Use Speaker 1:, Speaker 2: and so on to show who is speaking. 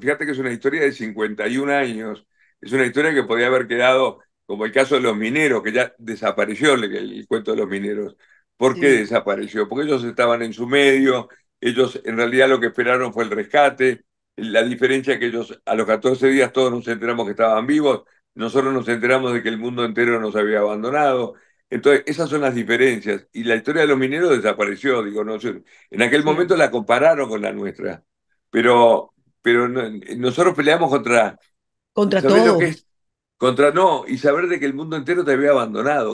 Speaker 1: fíjate que es una historia de 51 años, es una historia que podía haber quedado como el caso de los mineros, que ya desapareció el, cuento de los mineros. ¿Por qué desapareció? Porque ellos estaban en su medio, ellos en realidad lo que esperaron fue el rescate, la diferencia es que ellos a los 14 días todos nos enteramos que estaban vivos, nosotros nos enteramos de que el mundo entero nos había abandonado. Entonces, esas son las diferencias. Y la historia de los mineros desapareció, digo, no sé. En aquel momento la compararon con la nuestra. Pero pero nosotros peleamos contra...
Speaker 2: Contra
Speaker 3: todo.
Speaker 1: Contra no, y saber de que el
Speaker 3: mundo entero te había abandonado.